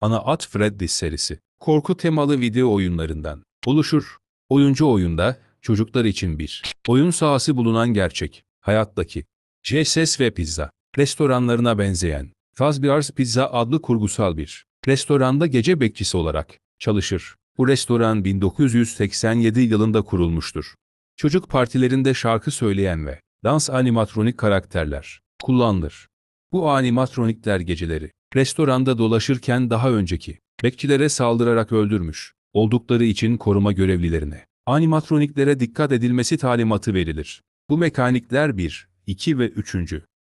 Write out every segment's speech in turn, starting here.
ana at Freddy serisi, korku temalı video oyunlarından oluşur. Oyuncu oyunda çocuklar için bir oyun sahası bulunan gerçek, hayattaki JSS ve pizza restoranlarına benzeyen Fazbear's Pizza adlı kurgusal bir restoranda gece bekçisi olarak çalışır. Bu restoran 1987 yılında kurulmuştur. Çocuk partilerinde şarkı söyleyen ve dans animatronik karakterler kullanılır. Bu animatronikler geceleri Restoranda dolaşırken daha önceki bekçilere saldırarak öldürmüş oldukları için koruma görevlilerine animatroniklere dikkat edilmesi talimatı verilir. Bu mekanikler 1, 2 ve 3.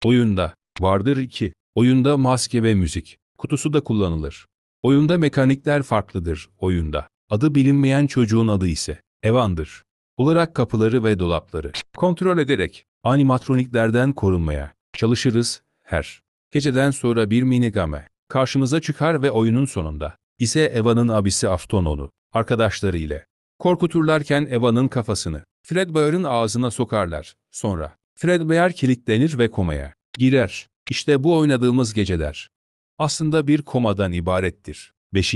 oyunda vardır 2. Oyunda maske ve müzik kutusu da kullanılır. Oyunda mekanikler farklıdır oyunda. Adı bilinmeyen çocuğun adı ise Evan'dır. Olarak kapıları ve dolapları kontrol ederek animatroniklerden korunmaya çalışırız her Geceden sonra bir minigame karşımıza çıkar ve oyunun sonunda ise Eva'nın abisi Aftonolu arkadaşları ile korkuturlarken Eva'nın kafasını Fred Fredbear'ın ağzına sokarlar. Sonra Fred Fredbear kilitlenir ve komaya girer. İşte bu oynadığımız geceler aslında bir komadan ibarettir. 5.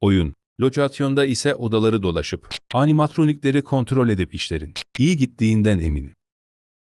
Oyun Locasyonda ise odaları dolaşıp, animatronikleri kontrol edip işlerin iyi gittiğinden emin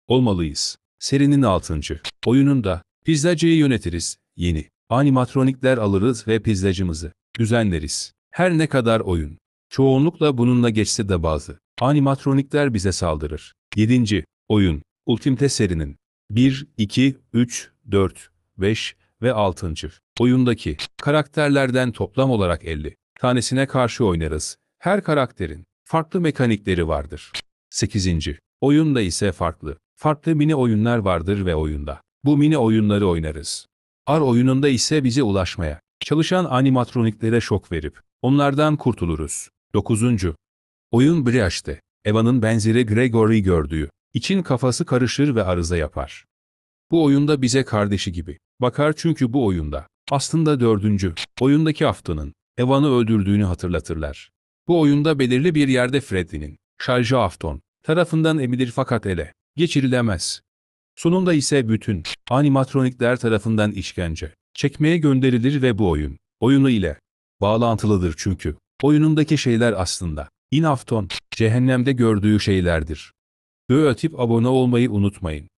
olmalıyız. Serinin 6. oyununda Pizzacıyı yönetiriz, yeni animatronikler alırız ve pizzacımızı düzenleriz. Her ne kadar oyun çoğunlukla bununla geçse de bazı animatronikler bize saldırır. 7. Oyun Ultimate serinin 1, 2, 3, 4, 5 ve 6. oyundaki karakterlerden toplam olarak 50 tanesine karşı oynarız. Her karakterin farklı mekanikleri vardır. 8. Oyunda ise farklı, farklı mini oyunlar vardır ve oyunda bu mini oyunları oynarız. Ar oyununda ise bize ulaşmaya, çalışan animatroniklere şok verip, onlardan kurtuluruz. 9. Oyun Brash'te, Eva'nın benzeri Gregory gördüğü, için kafası karışır ve arıza yapar. Bu oyunda bize kardeşi gibi, bakar çünkü bu oyunda, aslında dördüncü, oyundaki haftanın, Evan'ı öldürdüğünü hatırlatırlar. Bu oyunda belirli bir yerde Freddy'nin, Şarjı Afton, tarafından emilir fakat ele, geçirilemez. Sonunda ise bütün animatronikler tarafından işkence çekmeye gönderilir ve bu oyun oyunu ile bağlantılıdır çünkü oyunundaki şeyler aslında inafton cehennemde gördüğü şeylerdir. tip abone olmayı unutmayın.